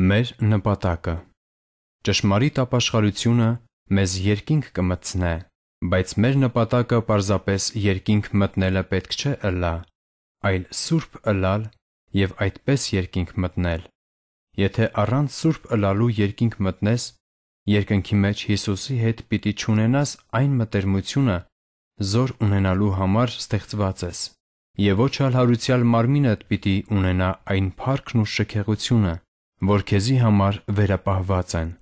Մեր նպատակը Ճշմարիտ ապաշխարությունը մեզ երկինք կմտցնե, բայց մեր նպատակը պարզապես երկինք մտնելը պետք չէ ըլլա, այլ սուրբ ըլլալ և այդպես երկինք մտնել։ Եթե առանց սուրբ ըլլալու երկինք մտնես, երկնքի մեջ Հիսուսի հետ պիտի չունենաս այն մտերմությունը, զոր ունենալու համար ստեղծված ես, և ոչ էլ հարուցյալ մարմինդ պիտի ունենա այն փառքն ու շքեղությունը, որ քեզի համար վերապահված են